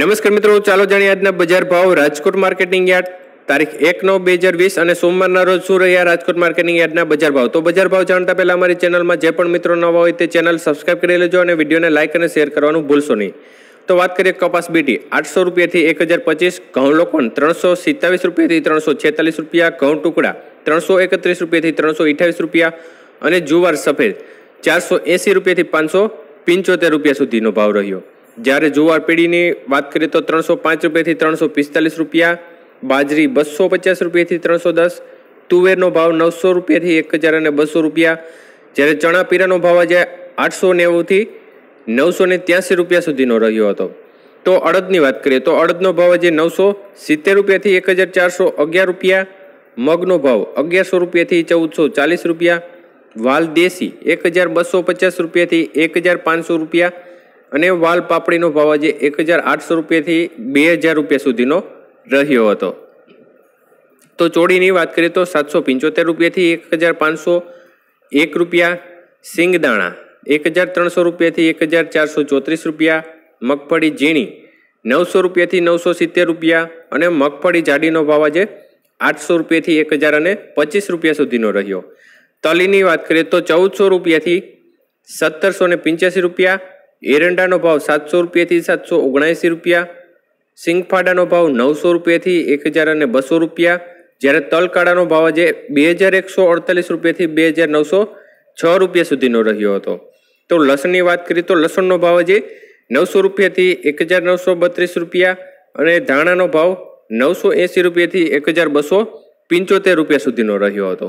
નમસ્કાર મિત્રો ચાલો જાણીએ આજના બજાર ભાવ રાજકોટ માર્કેટિંગ યાર્ડ તારીખ એક નવ બે હજાર વીસ અને સોમવારના રોજ શું રહ્યા રાજકોટ માર્કેટિંગ યાર્ડના બજાર ભાવ તો બજાર ભાવ જાણતા પહેલાં અમારી ચેનલમાં જે પણ મિત્રો નવા હોય તે ચેનલ સબસ્ક્રાઈબ કરી લેજો અને વિડીયોને લાઇક અને શેર કરવાનું ભૂલશો નહીં તો વાત કરીએ કપાસ બીટી આઠસો રૂપિયાથી એક હજાર પચીસ ઘઉં લોકોન ત્રણસો સિત્તાવીસ રૂપિયાથી ત્રણસો છેતાલીસ રૂપિયા ઘઉં ટુકડા ત્રણસો એકત્રીસ રૂપિયાથી ત્રણસો અઠ્યાવીસ રૂપિયા અને જુવાર સફેદ ચારસો એંસી રૂપિયાથી પાંચસો પંચોતેર રૂપિયા સુધીનો ભાવ રહ્યો જ્યારે જુવાર પેઢીની વાત કરીએ તો ત્રણસો પાંચ રૂપિયાથી ત્રણસો પિસ્તાલીસ રૂપિયા બાજરી બસો પચાસ રૂપિયાથી ત્રણસો દસ તુવેરનો ભાવ નવસો રૂપિયાથી એક હજાર અને બસો રૂપિયા જ્યારે ચણા પીરાનો ભાવ આજે આઠસો નેવુંથી નવસો ને ત્યાંસી રૂપિયા સુધીનો રહ્યો હતો તો અડદની વાત કરીએ તો અડદનો ભાવ આજે નવસો સિત્તેર રૂપિયાથી એક હજાર ચારસો અગિયાર રૂપિયા મગનો ભાવ અગિયારસો રૂપિયાથી ચૌદસો ચાલીસ રૂપિયા વાલ દેશી એક હજાર બસો પચાસ રૂપિયાથી એક હજાર પાંચસો રૂપિયા અને વાલ પાપડીનો ભાવ આજે એક હજાર આઠસો રૂપિયાથી બે હજાર રૂપિયા સુધીનો રહ્યો હતો તો ચોડીની વાત કરીએ તો સાતસો પંચોતેર રૂપિયાથી એક હજાર પાંચસો એક રૂપિયા સિંગદાણા એક હજાર ત્રણસો રૂપિયાથી એક હજાર ચારસો ચોત્રીસ રૂપિયા મગફળી ઝીણી નવસો રૂપિયાથી નવસો સિત્તેર રૂપિયા અને મગફળી જાડીનો ભાવ આજે આઠસો રૂપિયાથી એક હજાર અને પચીસ રૂપિયા સુધીનો રહ્યો તલીની વાત કરીએ તો ચૌદસો રૂપિયાથી સત્તરસો ને પંચ્યાસી રૂપિયા એરંડાનો ભાવ સાતસો રૂપિયાથી સાતસો ઓગણસી રૂપિયા સિંગફાડાનો ભાવ નવસો રૂપિયાથી એક હજાર અને બસો રૂપિયા જ્યારે તલકાળાનો ભાવ આજે બે હજાર એકસો અડતાલીસ રૂપિયાથી બે હજાર નવસો છ રૂપિયા સુધીનો રહ્યો હતો તો લસણની વાત કરીએ તો લસણનો ભાવ આજે નવસો રૂપિયાથી એક હજાર નવસો બત્રીસ રૂપિયા અને ધાણાનો ભાવ નવસો એંસી રૂપિયાથી એક હજાર બસો પંચોતેર રૂપિયા સુધીનો રહ્યો હતો